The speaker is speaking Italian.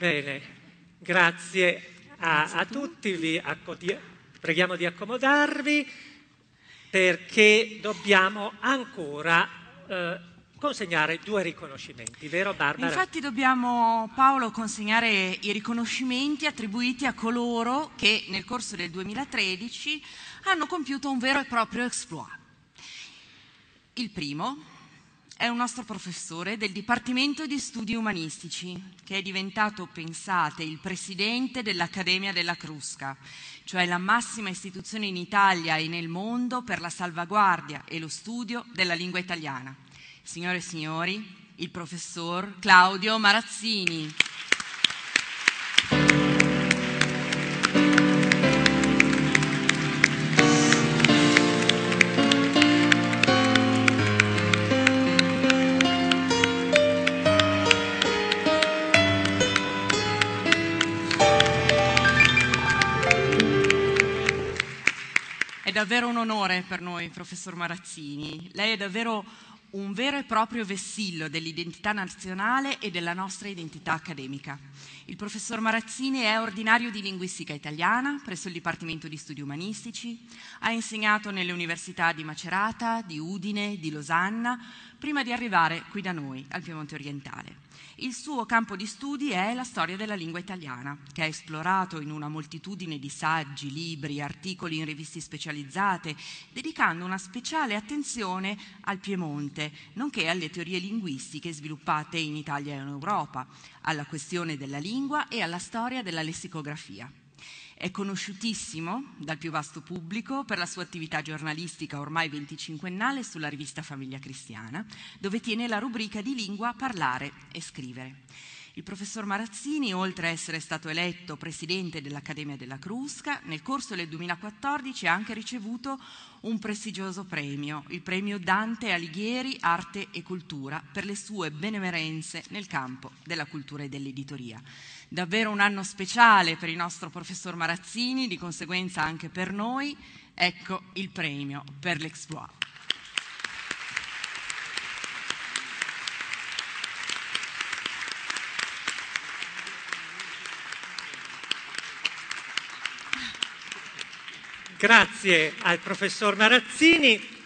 Bene, grazie a, a tutti, vi preghiamo di accomodarvi perché dobbiamo ancora eh, consegnare due riconoscimenti, vero Barbara? Infatti dobbiamo, Paolo, consegnare i riconoscimenti attribuiti a coloro che nel corso del 2013 hanno compiuto un vero e proprio exploit. Il primo è un nostro professore del Dipartimento di Studi Umanistici, che è diventato, pensate, il presidente dell'Accademia della Crusca, cioè la massima istituzione in Italia e nel mondo per la salvaguardia e lo studio della lingua italiana. Signore e signori, il professor Claudio Marazzini. È davvero un onore per noi, professor Marazzini. Lei è davvero un vero e proprio vessillo dell'identità nazionale e della nostra identità accademica. Il professor Marazzini è ordinario di linguistica italiana presso il Dipartimento di Studi Umanistici, ha insegnato nelle università di Macerata, di Udine, di Losanna, prima di arrivare qui da noi, al Piemonte orientale. Il suo campo di studi è la storia della lingua italiana, che ha esplorato in una moltitudine di saggi, libri, articoli in riviste specializzate, dedicando una speciale attenzione al Piemonte, nonché alle teorie linguistiche sviluppate in Italia e in Europa, alla questione della lingua e alla storia della lessicografia. È conosciutissimo dal più vasto pubblico per la sua attività giornalistica ormai venticinquennale sulla rivista Famiglia Cristiana, dove tiene la rubrica di lingua parlare e scrivere. Il professor Marazzini, oltre a essere stato eletto presidente dell'Accademia della Crusca, nel corso del 2014 ha anche ricevuto un prestigioso premio, il premio Dante Alighieri Arte e Cultura, per le sue benemerenze nel campo della cultura e dell'editoria. Davvero un anno speciale per il nostro professor Marazzini, di conseguenza anche per noi. Ecco il premio per l'exploit. Grazie al professor Marazzini.